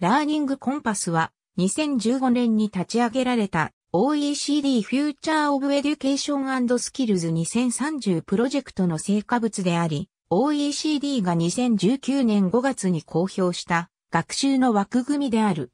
ラーニングコンパスは2015年に立ち上げられた OECD Future of Education and Skills 2030プロジェクトの成果物であり、OECD が2019年5月に公表した学習の枠組みである。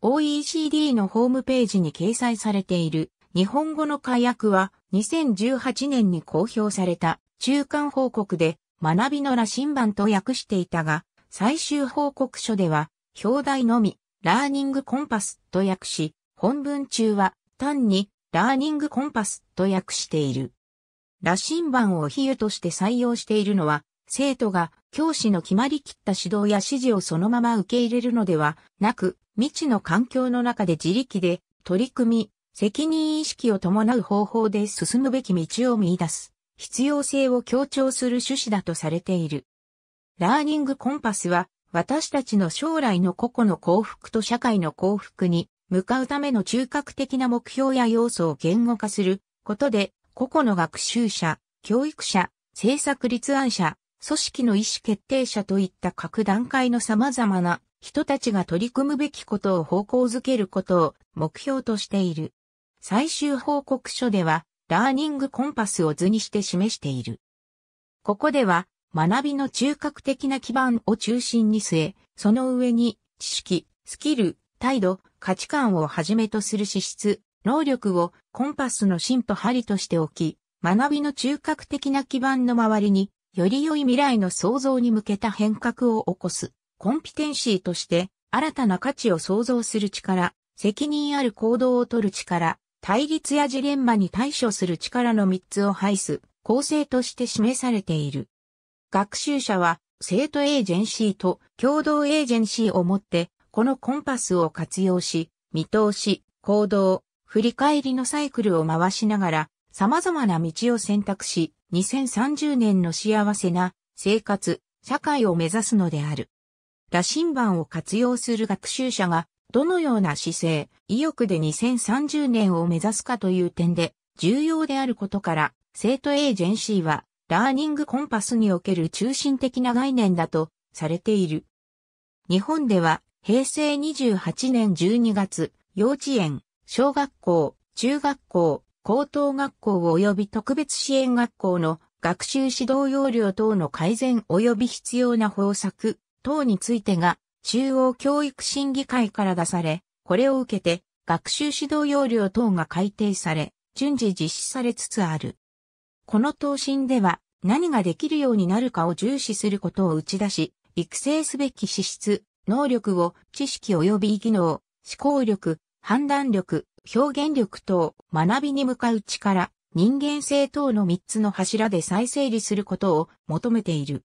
OECD のホームページに掲載されている日本語の解約は2018年に公表された中間報告で学びの羅針盤と訳していたが、最終報告書では表題のみ、ラーニングコンパスと訳し、本文中は単にラーニングコンパスと訳している。羅針盤を比喩として採用しているのは、生徒が教師の決まりきった指導や指示をそのまま受け入れるのではなく、未知の環境の中で自力で取り組み、責任意識を伴う方法で進むべき道を見出す必要性を強調する趣旨だとされている。ラーニングコンパスは私たちの将来の個々の幸福と社会の幸福に向かうための中核的な目標や要素を言語化することで、個々の学習者、教育者、政策立案者、組織の意思決定者といった各段階の様々な人たちが取り組むべきことを方向づけることを目標としている。最終報告書では、ラーニングコンパスを図にして示している。ここでは、学びの中核的な基盤を中心に据え、その上に知識、スキル、態度、価値観をはじめとする資質、能力をコンパスの芯と針として置き、学びの中核的な基盤の周りに、より良い未来の創造に向けた変革を起こす、コンピテンシーとして、新たな価値を創造する力、責任ある行動をとる力、対立やジレンマに対処する力の3つを排す、構成として示されている。学習者は生徒エージェンシーと共同エージェンシーを持って、このコンパスを活用し、見通し、行動、振り返りのサイクルを回しながら、様々な道を選択し、2030年の幸せな生活、社会を目指すのである。羅針盤を活用する学習者が、どのような姿勢、意欲で2030年を目指すかという点で、重要であることから、生徒エージェンシーは、ラーニングコンパスにおける中心的な概念だとされている。日本では平成28年12月、幼稚園、小学校、中学校、高等学校及び特別支援学校の学習指導要領等の改善及び必要な方策等についてが中央教育審議会から出され、これを受けて学習指導要領等が改定され、順次実施されつつある。この答申では何ができるようになるかを重視することを打ち出し、育成すべき資質、能力を知識及び技能、思考力、判断力、表現力等、学びに向かう力、人間性等の3つの柱で再整理することを求めている。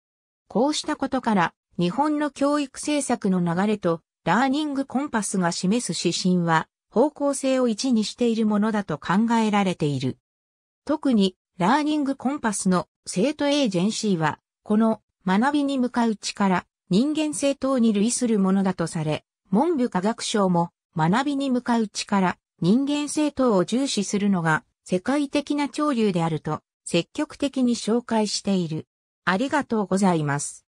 こうしたことから、日本の教育政策の流れと、ラーニングコンパスが示す指針は、方向性を1にしているものだと考えられている。特に、ラーニングコンパスの生徒エージェンシーは、この学びに向かう力、人間性等に類するものだとされ、文部科学省も学びに向かう力、人間性等を重視するのが世界的な潮流であると積極的に紹介している。ありがとうございます。